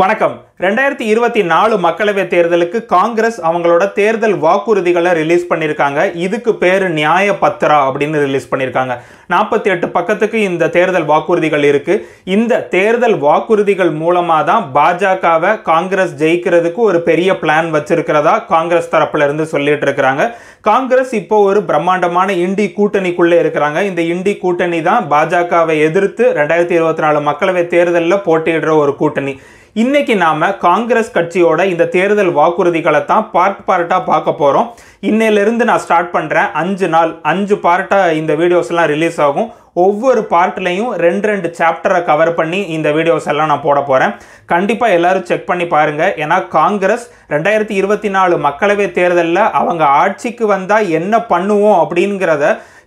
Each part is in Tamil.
வணக்கம் ரெண்டாயிரத்தி இருபத்தி நாலு மக்களவை தேர்தலுக்கு காங்கிரஸ் அவங்களோட தேர்தல் வாக்குறுதிகளை ரிலீஸ் பண்ணியிருக்காங்க இதுக்கு பேர் நியாய பத்ரா அப்படின்னு ரிலீஸ் பண்ணியிருக்காங்க நாற்பத்தி எட்டு பக்கத்துக்கு இந்த தேர்தல் வாக்குறுதிகள் இருக்குது இந்த தேர்தல் வாக்குறுதிகள் மூலமாக தான் பாஜகவை காங்கிரஸ் ஜெயிக்கிறதுக்கு ஒரு பெரிய பிளான் வச்சிருக்கிறதா காங்கிரஸ் தரப்புல இருந்து சொல்லிட்டு இருக்கிறாங்க காங்கிரஸ் இப்போ ஒரு பிரம்மாண்டமான இண்டி கூட்டணிக்குள்ளே இருக்கிறாங்க இந்த இண்டி கூட்டணி தான் பாஜகவை எதிர்த்து ரெண்டாயிரத்தி இருபத்தி நாலு மக்களவை தேர்தலில் போட்டியிடுற ஒரு கூட்டணி இன்னைக்கு நாம காங்கிரஸ் கட்சியோட இந்த தேர்தல் வாக்குறுதிகளை தான் பார்ட் பார்ட்டாக பார்க்க போகிறோம் இன்னையிலிருந்து நான் ஸ்டார்ட் பண்ணுறேன் அஞ்சு நாள் அஞ்சு பார்ட்டாக இந்த வீடியோஸ்லாம் ரிலீஸ் ஆகும் ஒவ்வொரு பார்ட்லையும் ரெண்டு ரெண்டு சாப்டரை கவர் பண்ணி இந்த வீடியோஸ் எல்லாம் நான் போட போகிறேன் கண்டிப்பாக எல்லாரும் செக் பண்ணி பாருங்கள் ஏன்னா காங்கிரஸ் ரெண்டாயிரத்தி இருபத்தி நாலு மக்களவை தேர்தலில் அவங்க ஆட்சிக்கு வந்தால் என்ன பண்ணுவோம் அப்படிங்கிறத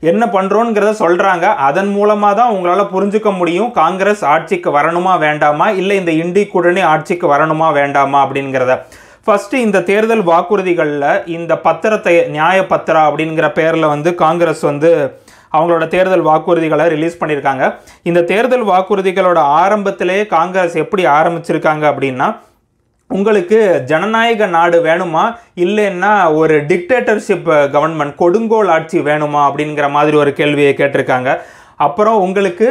என்ன பண்ணுறோங்கிறத சொல்கிறாங்க அதன் மூலமாக தான் உங்களால் புரிஞ்சுக்க முடியும் காங்கிரஸ் ஆட்சிக்கு வரணுமா வேண்டாமா இல்லை இந்த இண்டி கூடனே ஆட்சிக்கு வரணுமா வேண்டாமா அப்படிங்கிறத ஃபஸ்ட்டு இந்த தேர்தல் வாக்குறுதிகளில் இந்த பத்திரத்தை நியாய பத்திரா அப்படிங்கிற பேரில் வந்து காங்கிரஸ் வந்து அவங்களோட தேர்தல் வாக்குறுதிகளை ரிலீஸ் பண்ணியிருக்காங்க இந்த தேர்தல் வாக்குறுதிகளோட ஆரம்பத்திலேயே காங்கிரஸ் எப்படி ஆரம்பிச்சிருக்காங்க அப்படின்னா உங்களுக்கு ஜனநாயக நாடு வேணுமா இல்லைன்னா ஒரு டிக்டேட்டர்ஷிப் கவர்மெண்ட் கொடுங்கோல் ஆட்சி வேணுமா அப்படிங்கிற மாதிரி ஒரு கேள்வியை கேட்டிருக்காங்க அப்புறம் உங்களுக்கு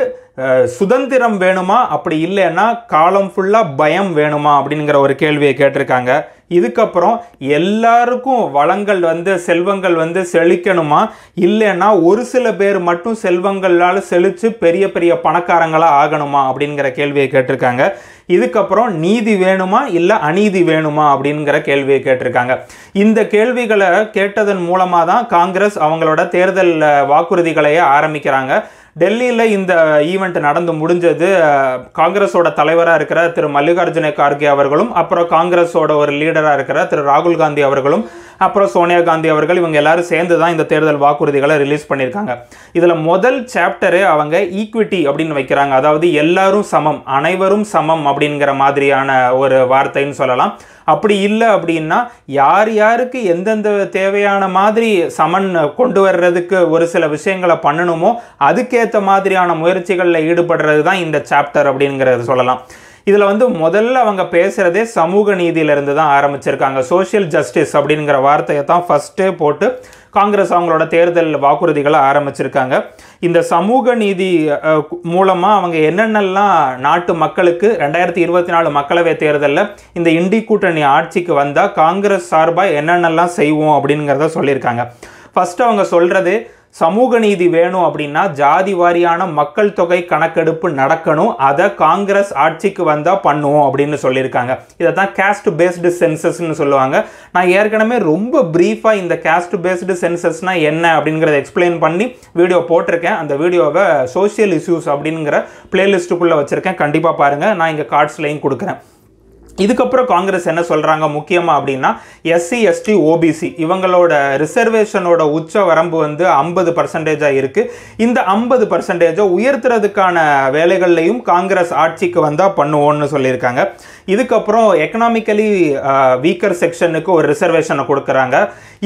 சுதந்திரம் வேணுமா அப்படி இல்லைன்னா காலம் ஃபுல்லாக பயம் வேணுமா அப்படிங்கிற ஒரு கேள்வியை கேட்டிருக்காங்க இதுக்கப்புறம் எல்லாருக்கும் வளங்கள் வந்து செல்வங்கள் வந்து செழிக்கணுமா இல்லைன்னா ஒரு சில பேர் மட்டும் செல்வங்களால் செழித்து பெரிய பெரிய பணக்காரங்களாக ஆகணுமா அப்படிங்கிற கேள்வியை கேட்டிருக்காங்க இதுக்கப்புறம் நீதி வேணுமா இல்லை அநீதி வேணுமா அப்படிங்கிற கேள்வியை கேட்டிருக்காங்க இந்த கேள்விகளை கேட்டதன் மூலமாக தான் காங்கிரஸ் அவங்களோட தேர்தல் வாக்குறுதிகளையே ஆரம்பிக்கிறாங்க டெல்லியில் இந்த ஈவெண்ட் நடந்து முடிஞ்சது காங்கிரஸோட தலைவராக இருக்கிற திரு மல்லிகார்ஜுன கார்கே அவர்களும் அப்புறம் காங்கிரஸோட ஒரு லீடராக இருக்கிற திரு ராகுல் காந்தி அவர்களும் அப்புறம் சோனியா காந்தி அவர்கள் இவங்க எல்லாரும் சேர்ந்து தான் இந்த தேர்தல் வாக்குறுதிகளை ரிலீஸ் பண்ணியிருக்காங்க இதில் முதல் சாப்டரு அவங்க ஈக்விட்டி அப்படின்னு வைக்கிறாங்க அதாவது எல்லாரும் சமம் அனைவரும் சமம் அப்படிங்கிற மாதிரியான ஒரு வார்த்தைன்னு சொல்லலாம் அப்படி இல்லை அப்படின்னா யார் யாருக்கு எந்தெந்த தேவையான மாதிரி சமன் கொண்டு வர்றதுக்கு ஒரு சில விஷயங்களை பண்ணணுமோ அதுக்கேற்ற மாதிரியான முயற்சிகளில் ஈடுபடுறது தான் இந்த சாப்டர் அப்படிங்கிறது சொல்லலாம் இதில் வந்து முதல்ல அவங்க பேசுகிறதே சமூக நீதியிலிருந்து தான் ஆரம்பிச்சிருக்காங்க சோஷியல் ஜஸ்டிஸ் அப்படிங்கிற வார்த்தையை தான் ஃபஸ்ட்டே போட்டு காங்கிரஸ் அவங்களோட தேர்தல் வாக்குறுதிகளை ஆரம்பிச்சிருக்காங்க இந்த சமூக நீதி மூலமாக அவங்க என்னென்னலாம் நாட்டு மக்களுக்கு ரெண்டாயிரத்தி இருபத்தி நாலு மக்களவை தேர்தலில் இந்த இண்டி கூட்டணி ஆட்சிக்கு வந்தால் காங்கிரஸ் சார்பாக என்னென்னலாம் செய்வோம் அப்படிங்கிறத சொல்லியிருக்காங்க ஃபஸ்ட்டு அவங்க சொல்கிறது சமூக நீதி வேணும் அப்படின்னா ஜாதி வாரியான மக்கள் தொகை கணக்கெடுப்பு நடக்கணும் அதை காங்கிரஸ் ஆட்சிக்கு வந்தால் பண்ணுவோம் அப்படின்னு சொல்லியிருக்காங்க இதை தான் கேஸ்ட் பேஸ்டு சென்சஸ்ன்னு சொல்லுவாங்க நான் ஏற்கனவே ரொம்ப ப்ரீஃபாக இந்த கேஸ்ட் பேஸ்டு சென்சஸ்னால் என்ன அப்படிங்கிறத எக்ஸ்பிளைன் பண்ணி வீடியோ போட்டிருக்கேன் அந்த வீடியோவை சோஷியல் இஷ்யூஸ் அப்படிங்கிற பிளேலிஸ்ட்டுக்குள்ளே வச்சுருக்கேன் கண்டிப்பாக பாருங்கள் நான் இங்கே கார்ட்ஸ்லையும் கொடுக்குறேன் இதுக்கப்புறம் காங்கிரஸ் என்ன சொல்கிறாங்க முக்கியமாக அப்படின்னா எஸ்சி எஸ்டி ஓபிசி இவங்களோட ரிசர்வேஷனோட உச்ச வரம்பு வந்து ஐம்பது பர்சன்டேஜாக இருக்குது இந்த ஐம்பது பர்சன்டேஜை உயர்த்துறதுக்கான வேலைகள்லையும் காங்கிரஸ் ஆட்சிக்கு வந்தால் பண்ணுவோம்னு சொல்லியிருக்காங்க இதுக்கப்புறம் எக்கனாமிக்கலி வீக்கர் செக்ஷனுக்கு ஒரு ரிசர்வேஷனை கொடுக்குறாங்க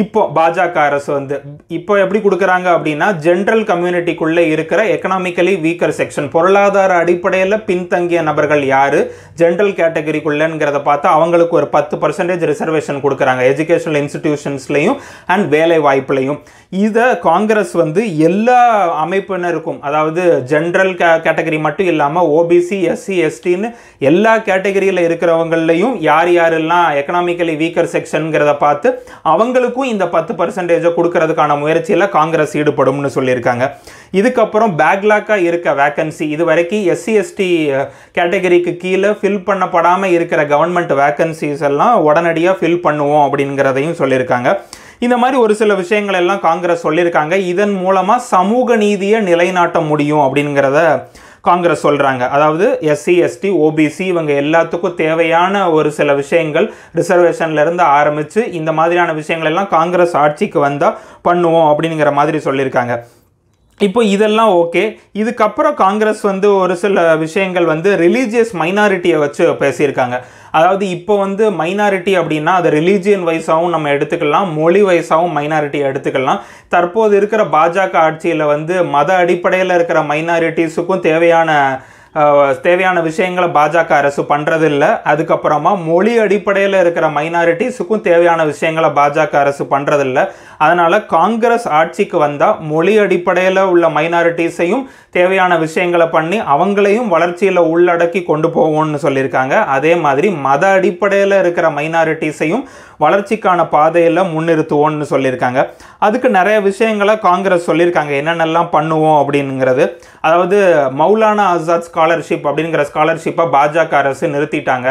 இப்போ பாஜக அரசு வந்து இப்போ எப்படி கொடுக்குறாங்க அப்படின்னா ஜென்ரல் கம்யூனிட்டிக்குள்ளே இருக்கிற எக்கனாமிக்கலி வீக்கர் செக்ஷன் பொருளாதார அடிப்படையில் பின்தங்கிய நபர்கள் யார் ஜென்ரல் கேட்டகரிக்குள்ளேங்கிற அப்படிங்கிறத பார்த்து அவங்களுக்கு ஒரு பத்து பர்சன்டேஜ் ரிசர்வேஷன் கொடுக்குறாங்க எஜுகேஷனல் இன்ஸ்டிடியூஷன்ஸ்லையும் அண்ட் வேலை வாய்ப்புலையும் இதை காங்கிரஸ் வந்து எல்லா அமைப்பினருக்கும் அதாவது ஜென்ரல் கே கேட்டகரி மட்டும் இல்லாமல் ஓபிசி எஸ்சி எஸ்டின்னு எல்லா கேட்டகரியில் இருக்கிறவங்களையும் யார் யாரெல்லாம் எக்கனாமிக்கலி வீக்கர் செக்ஷனுங்கிறத பார்த்து அவங்களுக்கும் இந்த பத்து பர்சன்டேஜை கொடுக்கறதுக்கான முயற்சியில் காங்கிரஸ் ஈடுபடும்னு சொல்லியிருக்காங்க இதுக்கப்புறம் பேக்லாக்காக இருக்க வேக்கன்சி இது வரைக்கும் எஸ்சி எஸ்டி கேட்டகரிக்கு கீழே ஃபில் பண்ணப்படாமல் இருக்கிற கவர்மெண்ட் வேக்கன்சிஸ் எல்லாம் உடனடியாக ஃபில் பண்ணுவோம் அப்படிங்கிறதையும் சொல்லியிருக்காங்க இந்த மாதிரி ஒரு சில விஷயங்கள் எல்லாம் காங்கிரஸ் சொல்லியிருக்காங்க இதன் மூலமாக சமூக நீதியை நிலைநாட்ட முடியும் அப்படிங்கிறத காங்கிரஸ் சொல்கிறாங்க அதாவது எஸ்சி எஸ்டி ஓபிசி இவங்க எல்லாத்துக்கும் தேவையான ஒரு சில விஷயங்கள் ரிசர்வேஷன்லேருந்து ஆரம்பித்து இந்த மாதிரியான விஷயங்கள் எல்லாம் காங்கிரஸ் ஆட்சிக்கு வந்தால் பண்ணுவோம் அப்படிங்கிற மாதிரி சொல்லியிருக்காங்க இப்போ இதெல்லாம் ஓகே இதுக்கப்புறம் காங்கிரஸ் வந்து ஒரு சில விஷயங்கள் வந்து ரிலீஜியஸ் மைனாரிட்டியை வச்சு பேசியிருக்காங்க அதாவது இப்போ வந்து மைனாரிட்டி அப்படின்னா அது ரிலீஜியன் வைஸாகவும் நம்ம எடுத்துக்கலாம் மொழி வைஸாகவும் மைனாரிட்டியை எடுத்துக்கலாம் தற்போது இருக்கிற பாஜக ஆட்சியில் வந்து மத அடிப்படையில் இருக்கிற மைனாரிட்டிஸுக்கும் தேவையான தேவையான விஷயங்களை பாஜக அரசு பண்ணுறதில்ல அதுக்கப்புறமா மொழி அடிப்படையில் இருக்கிற மைனாரிட்டிஸுக்கும் தேவையான விஷயங்களை பாஜக அரசு பண்ணுறதில்ல அதனால் காங்கிரஸ் ஆட்சிக்கு வந்தால் மொழி அடிப்படையில் உள்ள மைனாரிட்டிஸையும் தேவையான விஷயங்களை பண்ணி அவங்களையும் வளர்ச்சியில் உள்ளடக்கி கொண்டு போவோம்னு சொல்லியிருக்காங்க அதே மாதிரி மத அடிப்படையில் இருக்கிற மைனாரிட்டிஸையும் வளர்ச்சிக்கான பாதையில் முன்னிறுத்துவோம்னு சொல்லியிருக்காங்க அதுக்கு நிறைய விஷயங்களை காங்கிரஸ் சொல்லியிருக்காங்க என்னென்னலாம் பண்ணுவோம் அப்படிங்கிறது அதாவது மௌலானா ஆசாத் ஸ்காலர்ஷிப் அப்படிங்கிற ஸ்காலர்ஷிப்பை பாஜக அரசு நிறுத்திட்டாங்க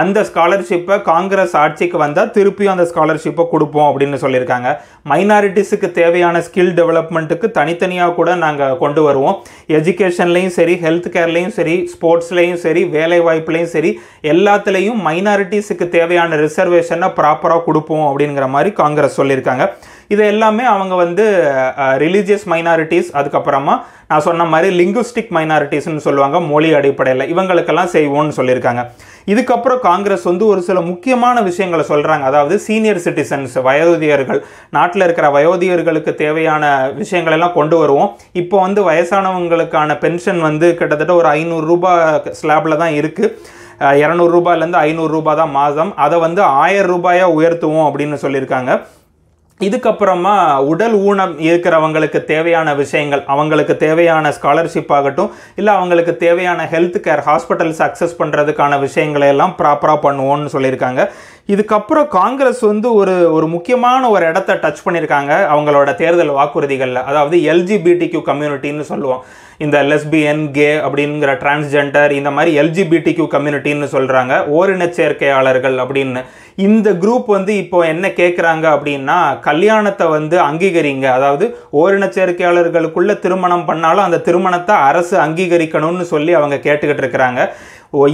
அந்த ஸ்காலர்ஷிப்பை காங்கிரஸ் ஆட்சிக்கு வந்தால் திருப்பியும் அந்த ஸ்காலர்ஷிப்பை கொடுப்போம் அப்படின்னு சொல்லியிருக்காங்க மைனாரிட்டிஸுக்கு தேவையான ஸ்கில் டெவலப்மெண்ட்டுக்கு தனித்தனியாக கூட நாங்கள் கொண்டு வருவோம் எஜுகேஷன்லேயும் சரி ஹெல்த் கேர்லேயும் சரி ஸ்போர்ட்ஸ்லேயும் சரி வேலை வாய்ப்புலேயும் சரி எல்லாத்துலேயும் மைனாரிட்டிஸுக்கு தேவையான ரிசர்வேஷனை ப்ராப்பர் ப்ராப்பராக கொடுப்போம் அப்படிங்கிற மாதிரி காங்கிரஸ் சொல்லியிருக்காங்க இது எல்லாமே அவங்க வந்து ரிலீஜியஸ் மைனாரிட்டிஸ் அதுக்கப்புறமா நான் சொன்ன மாதிரி லிங்குஸ்டிக் மைனாரிட்டிஸ்னு சொல்லுவாங்க மொழி அடிப்படையில் இவங்களுக்கெல்லாம் செய்வோம்னு சொல்லியிருக்காங்க இதுக்கப்புறம் காங்கிரஸ் வந்து ஒரு சில முக்கியமான விஷயங்களை சொல்கிறாங்க அதாவது சீனியர் சிட்டிசன்ஸ் வயோதிகர்கள் நாட்டில் இருக்கிற வயோதிகர்களுக்கு தேவையான விஷயங்களெல்லாம் கொண்டு வருவோம் இப்போ வந்து வயசானவங்களுக்கான பென்ஷன் வந்து கிட்டத்தட்ட ஒரு ஐநூறுரூபா ஸ்லாபில் தான் இருக்குது இரநூறுபாலேருந்து ஐநூறுரூபா தான் மாதம் அதை வந்து ஆயிரம் ரூபாயாக உயர்த்துவோம் அப்படின்னு சொல்லியிருக்காங்க இதுக்கப்புறமா உடல் ஊனம் இருக்கிறவங்களுக்கு தேவையான விஷயங்கள் அவங்களுக்கு தேவையான ஸ்காலர்ஷிப் ஆகட்டும் இல்லை அவங்களுக்கு தேவையான ஹெல்த் கேர் ஹாஸ்பிட்டல்ஸ் அக்சஸ் பண்ணுறதுக்கான விஷயங்களை எல்லாம் ப்ராப்பராக பண்ணுவோன்னு சொல்லியிருக்காங்க இதுக்கப்புறம் காங்கிரஸ் வந்து ஒரு ஒரு முக்கியமான ஒரு இடத்த டச் பண்ணியிருக்காங்க அவங்களோட தேர்தல் வாக்குறுதிகளில் அதாவது எல்ஜிபிடிக்யூ கம்யூனிட்டின்னு சொல்லுவோம் இந்த லெஸ்பியன் கே அப்படிங்கிற டிரான்ஸ்ஜெண்டர் இந்த மாதிரி எல்ஜிபிடி கியூ கம்யூனிட்டின்னு சொல்கிறாங்க ஓரின சேர்க்கையாளர்கள் அப்படின்னு இந்த குரூப் வந்து இப்போ என்ன கேட்குறாங்க அப்படின்னா கல்யாணத்தை வந்து அங்கீகரிங்க அதாவது ஓரின சேர்க்கையாளர்களுக்குள்ளே திருமணம் பண்ணாலும் அந்த திருமணத்தை அரசு அங்கீகரிக்கணும்னு சொல்லி அவங்க கேட்டுக்கிட்டு இருக்கிறாங்க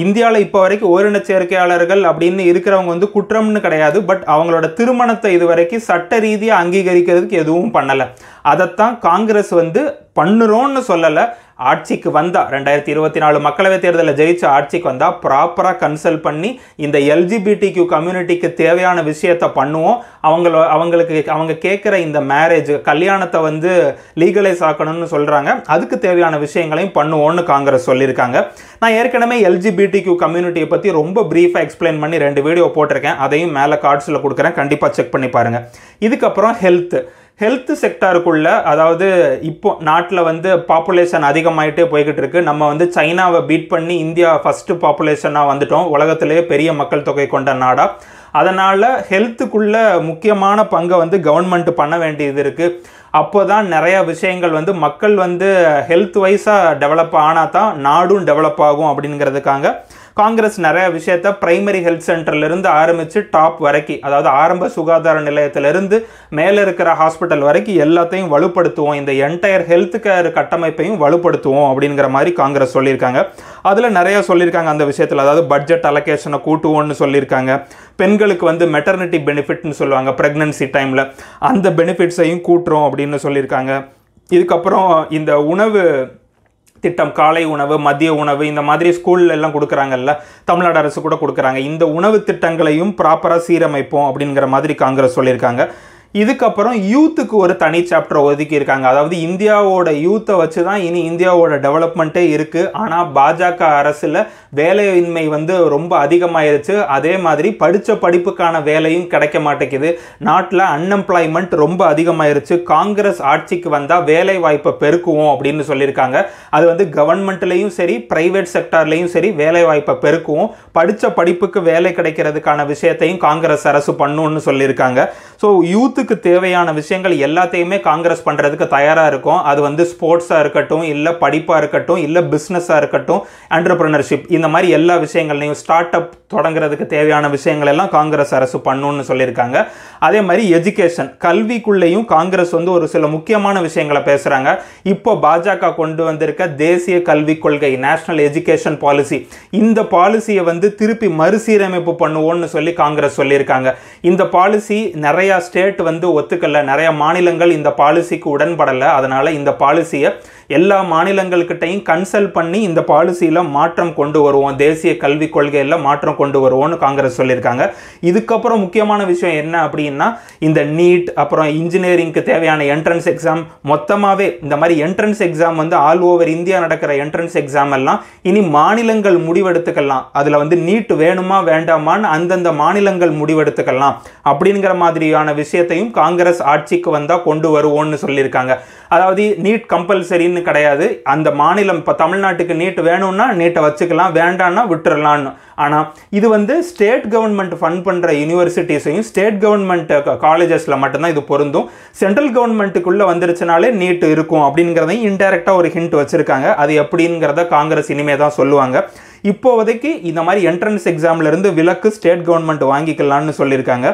இந்தியாவில் இப்போ வரைக்கும் ஓரின சேர்க்கையாளர்கள் அப்படின்னு இருக்கிறவங்க வந்து குற்றம்னு கிடையாது பட் அவங்களோட திருமணத்தை இது வரைக்கும் சட்ட ரீதியாக அங்கீகரிக்கிறதுக்கு எதுவும் பண்ணலை அதைத்தான் காங்கிரஸ் வந்து பண்ணுறோன்னு சொல்லலை ஆட்சிக்கு வந்தால் ரெண்டாயிரத்தி இருபத்தி நாலு மக்களவைத் தேர்தலில் ஜெயிச்சு ஆட்சிக்கு வந்தால் ப்ராப்பராக கன்சல்ட் பண்ணி இந்த எல்ஜிபிடி கியூ கம்யூனிட்டிக்கு தேவையான விஷயத்த பண்ணுவோம் அவங்கள அவங்களுக்கு அவங்க கேட்குற இந்த மேரேஜ் கல்யாணத்தை வந்து லீகலைஸ் ஆக்கணும்னு சொல்கிறாங்க அதுக்கு தேவையான விஷயங்களையும் பண்ணுவோம்னு காங்கிரஸ் சொல்லியிருக்காங்க நான் ஏற்கனவே எல்ஜிபிடி கியூ கம்யூனிட்டியை பற்றி ரொம்ப ப்ரீஃபாக எக்ஸ்பிளைன் பண்ணி ரெண்டு வீடியோ போட்டிருக்கேன் அதையும் மேலே கார்ட்ஸில் கொடுக்குறேன் கண்டிப்பாக செக் பண்ணி பாருங்கள் இதுக்கப்புறம் ஹெல்த் ஹெல்த் செக்டாருக்குள்ள அதாவது இப்போ நாட்டில் வந்து பாப்புலேஷன் அதிகமாயிட்டே போய்கிட்டு இருக்கு நம்ம வந்து சைனாவை பீட் பண்ணி இந்தியா ஃபஸ்ட்டு பாப்புலேஷனாக வந்துட்டோம் உலகத்திலேயே பெரிய மக்கள் தொகை கொண்ட நாடாக அதனால் ஹெல்த்துக்குள்ள முக்கியமான பங்கை வந்து கவர்மெண்ட் பண்ண வேண்டியது இருக்குது அப்போ தான் நிறையா விஷயங்கள் வந்து மக்கள் வந்து ஹெல்த் வைஸாக டெவலப் ஆனால் தான் நாடும் டெவலப் ஆகும் அப்படிங்கிறதுக்காக காங்கிரஸ் நிறைய விஷயத்த பிரைமரி ஹெல்த் சென்டர்லேருந்து ஆரம்பித்து டாப் வரைக்கும் அதாவது ஆரம்ப சுகாதார இருந்து மேலே இருக்கிற ஹாஸ்பிட்டல் வரைக்கும் எல்லாத்தையும் வலுப்படுத்துவோம் இந்த என்டையர் ஹெல்த் கேர் கட்டமைப்பையும் வலுப்படுத்துவோம் அப்படிங்கிற மாதிரி காங்கிரஸ் சொல்லியிருக்காங்க அதில் நிறையா சொல்லியிருக்காங்க அந்த விஷயத்தில் அதாவது பட்ஜெட் அலோகேஷனை கூட்டுவோம்னு சொல்லியிருக்காங்க பெண்களுக்கு வந்து மெட்டர்னிட்டி பெனிஃபிட்னு சொல்லுவாங்க ப்ரெக்னன்சி டைமில் அந்த பெனிஃபிட்ஸையும் கூட்டுறோம் அப்படின்னு சொல்லியிருக்காங்க இதுக்கப்புறம் இந்த உணவு திட்டம் காலை உணவு மதிய உணவு இந்த மாதிரி ஸ்கூல்ல எல்லாம் கொடுக்குறாங்கல்ல தமிழ்நாடு அரசு கூட கொடுக்குறாங்க இந்த உணவு திட்டங்களையும் ப்ராப்பராக சீரமைப்போம் அப்படிங்கிற மாதிரி காங்கிரஸ் சொல்லியிருக்காங்க இதுக்கப்புறம் யூத்துக்கு ஒரு தனி சாப்டர் ஒதுக்கி இருக்காங்க அதாவது இந்தியாவோட யூத்தை வச்சு தான் இனி இந்தியாவோட டெவலப்மெண்ட்டே இருக்குது ஆனால் பாஜக அரசில் வேலையின்மை வந்து ரொம்ப அதிகமாயிருச்சு அதே மாதிரி படித்த படிப்புக்கான வேலையும் கிடைக்க மாட்டேங்குது நாட்டில் அன்எம்ப்ளாய்மெண்ட் ரொம்ப அதிகமாயிருச்சு காங்கிரஸ் ஆட்சிக்கு வந்தால் வேலை வாய்ப்பை பெருக்குவோம் அப்படின்னு சொல்லியிருக்காங்க அது வந்து கவர்மெண்ட்லேயும் சரி ப்ரைவேட் செக்டார்லேயும் சரி வேலை வாய்ப்பை பெருக்குவோம் படித்த படிப்புக்கு வேலை கிடைக்கிறதுக்கான விஷயத்தையும் காங்கிரஸ் அரசு பண்ணுன்னு சொல்லியிருக்காங்க ஸோ யூத்து யூத்துக்கு தேவையான விஷயங்கள் எல்லாத்தையுமே காங்கிரஸ் பண்ணுறதுக்கு தயாராக இருக்கும் அது வந்து ஸ்போர்ட்ஸாக இருக்கட்டும் இல்லை படிப்பாக இருக்கட்டும் இல்லை பிஸ்னஸாக இருக்கட்டும் ஆண்டர்பிரினர்ஷிப் இந்த மாதிரி எல்லா விஷயங்கள்லையும் ஸ்டார்ட் அப் தொடங்குறதுக்கு தேவையான விஷயங்கள் எல்லாம் காங்கிரஸ் அரசு பண்ணணும்னு சொல்லியிருக்காங்க அதே மாதிரி எஜுகேஷன் கல்விக்குள்ளேயும் காங்கிரஸ் வந்து ஒரு சில முக்கியமான விஷயங்களை பேசுகிறாங்க இப்போ பாஜக கொண்டு வந்திருக்க தேசிய கல்விக் கொள்கை நேஷனல் எஜுகேஷன் பாலிசி இந்த பாலிசியை வந்து திருப்பி மறுசீரமைப்பு பண்ணுவோன்னு சொல்லி காங்கிரஸ் சொல்லியிருக்காங்க இந்த பாலிசி நிறையா ஸ்டேட் வந்து ஒத்துக்கல நிறைய மாநிலங்கள் இந்த பாலிசிக்கு உடன்படலை அதனால் இந்த பாலிசியை எல்லா மாநிலங்கள்கிட்டையும் கன்சல்ட் பண்ணி இந்த பாலிசியில் மாற்றம் கொண்டு வருவோம் தேசிய கல்விக் கொள்கையில் மாற்றம் கொண்டு வருவோம்னு காங்கிரஸ் சொல்லியிருக்காங்க இதுக்கப்புறம் முக்கியமான விஷயம் என்ன அப்படின்னா இந்த நீட் அப்புறம் இன்ஜினியரிங்க்கு தேவையான என்ட்ரன்ஸ் எக்ஸாம் மொத்தமாகவே இந்த மாதிரி என்ட்ரன்ஸ் எக்ஸாம் வந்து ஆல் ஓவர் இந்தியா நடக்கிற என்ட்ரன்ஸ் எக்ஸாம் எல்லாம் இனி மாநிலங்கள் முடிவெடுத்துக்கலாம் அதில் வந்து நீட் வேணுமா வேண்டாமான்னு அந்தந்த மாநிலங்கள் முடிவெடுத்துக்கலாம் அப்படிங்கிற மாதிரியான விஷயத்தையும் காங்கிரஸ் ஆட்சிக்கு வந்தால் கொண்டு வருவோம்னு சொல்லியிருக்காங்க அதாவது நீட் கம்பல்சரின்னு கிடையாது அந்த மாநிலம் இப்போ தமிழ்நாட்டுக்கு நீட் வேணும்னா நீட்டை வச்சுக்கலாம் வேண்டான்னா விட்டுறலாம்னு ஆனால் இது வந்து ஸ்டேட் கவர்மெண்ட் ஃபண்ட் பண்ணுற யூனிவர்சிட்டிஸையும் ஸ்டேட் கவர்மெண்ட் காலேஜஸில் மட்டும்தான் இது பொருந்தும் சென்ட்ரல் கவர்மெண்ட்டுக்குள்ளே வந்துருச்சுனாலே நீட் இருக்கும் அப்படிங்கிறதையும் இன்டெரக்டாக ஒரு ஹிண்ட் வச்சுருக்காங்க அது எப்படிங்கிறத காங்கிரஸ் இனிமே தான் சொல்லுவாங்க இப்போதைக்கு இந்த மாதிரி என்ட்ரன்ஸ் எக்ஸாம்லேருந்து விலக்கு ஸ்டேட் கவர்மெண்ட் வாங்கிக்கலாம்னு சொல்லியிருக்காங்க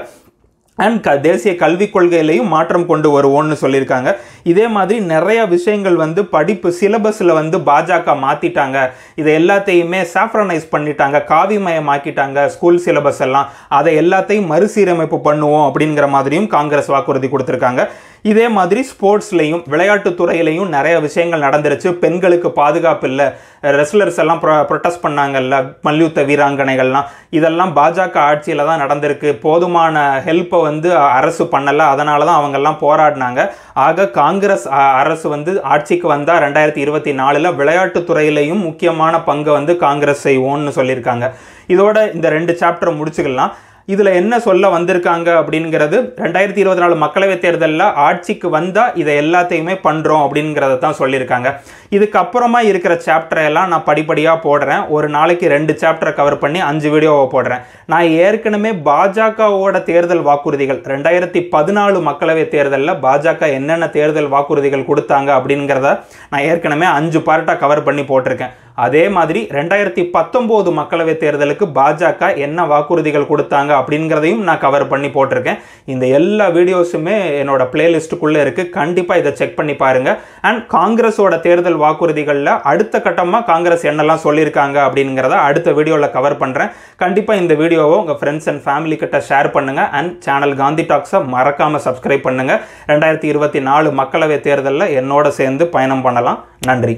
அண்ட் க தேசிய கல்விக் கொள்கையிலையும் மாற்றம் கொண்டு வருவோம்னு சொல்லியிருக்காங்க இதே மாதிரி நிறையா விஷயங்கள் வந்து படிப்பு சிலபஸில் வந்து பாஜக மாற்றிட்டாங்க இதை எல்லாத்தையுமே சாஃப்ரனைஸ் பண்ணிட்டாங்க காவிமயமாக்கிட்டாங்க ஸ்கூல் சிலபஸ் எல்லாம் அதை எல்லாத்தையும் மறுசீரமைப்பு பண்ணுவோம் அப்படிங்கிற மாதிரியும் காங்கிரஸ் வாக்குறுதி கொடுத்துருக்காங்க இதே மாதிரி ஸ்போர்ட்ஸ்லேயும் துறையிலையும் நிறைய விஷயங்கள் நடந்துருச்சு பெண்களுக்கு பாதுகாப்பு இல்லை ரெஸ்லர்ஸ் எல்லாம் ப்ரொ ப்ரொட்டஸ்ட் பண்ணாங்கல்ல மல்யுத்த வீராங்கனைகள்லாம் இதெல்லாம் பாஜக ஆட்சியில் தான் நடந்திருக்கு போதுமான ஹெல்ப்பை வந்து அரசு பண்ணலை அதனால தான் அவங்கெல்லாம் போராடினாங்க ஆக காங்கிரஸ் அரசு வந்து ஆட்சிக்கு வந்தால் ரெண்டாயிரத்தி இருபத்தி நாலில் விளையாட்டுத்துறையிலையும் முக்கியமான பங்கை வந்து காங்கிரஸ் செய்வோம்னு சொல்லியிருக்காங்க இதோட இந்த ரெண்டு சாப்டர் முடிச்சுக்கலாம் இதில் என்ன சொல்ல வந்திருக்காங்க அப்படிங்கிறது ரெண்டாயிரத்தி இருபத்தி நாலு மக்களவைத் தேர்தலில் ஆட்சிக்கு வந்தால் இதை எல்லாத்தையுமே பண்ணுறோம் அப்படிங்கிறத தான் சொல்லியிருக்காங்க இதுக்கப்புறமா இருக்கிற சாப்டரை எல்லாம் நான் படிப்படியாக போடுறேன் ஒரு நாளைக்கு ரெண்டு சாப்டரை கவர் பண்ணி அஞ்சு வீடியோவை போடுறேன் நான் ஏற்கனவே பாஜகவோட தேர்தல் வாக்குறுதிகள் ரெண்டாயிரத்தி பதினாலு மக்களவைத் தேர்தலில் பாஜக என்னென்ன தேர்தல் வாக்குறுதிகள் கொடுத்தாங்க அப்படிங்கிறத நான் ஏற்கனவே அஞ்சு பார்ட்டாக கவர் பண்ணி போட்டிருக்கேன் அதே மாதிரி ரெண்டாயிரத்தி பத்தொம்போது மக்களவைத் தேர்தலுக்கு பாஜக என்ன வாக்குறுதிகள் கொடுத்தாங்க அப்படிங்கிறதையும் நான் கவர் பண்ணி போட்டிருக்கேன் இந்த எல்லா வீடியோஸுமே என்னோட பிளேலிஸ்ட்டுக்குள்ளே இருக்குது கண்டிப்பாக இதை செக் பண்ணி பாருங்கள் அண்ட் காங்கிரஸோட தேர்தல் வாக்குறுதிகளில் அடுத்த கட்டமாக காங்கிரஸ் என்னெல்லாம் சொல்லியிருக்காங்க அப்படிங்கிறத அடுத்த வீடியோவில் கவர் பண்ணுறேன் கண்டிப்பாக இந்த வீடியோவை உங்கள் ஃப்ரெண்ட்ஸ் அண்ட் ஃபேமிலி கிட்ட ஷேர் பண்ணுங்கள் அண்ட் சேனல் காந்தி டாக்ஸை மறக்காமல் சப்ஸ்கிரைப் பண்ணுங்கள் ரெண்டாயிரத்தி இருபத்தி நாலு மக்களவை தேர்தலில் என்னோட சேர்ந்து பயணம் பண்ணலாம் நன்றி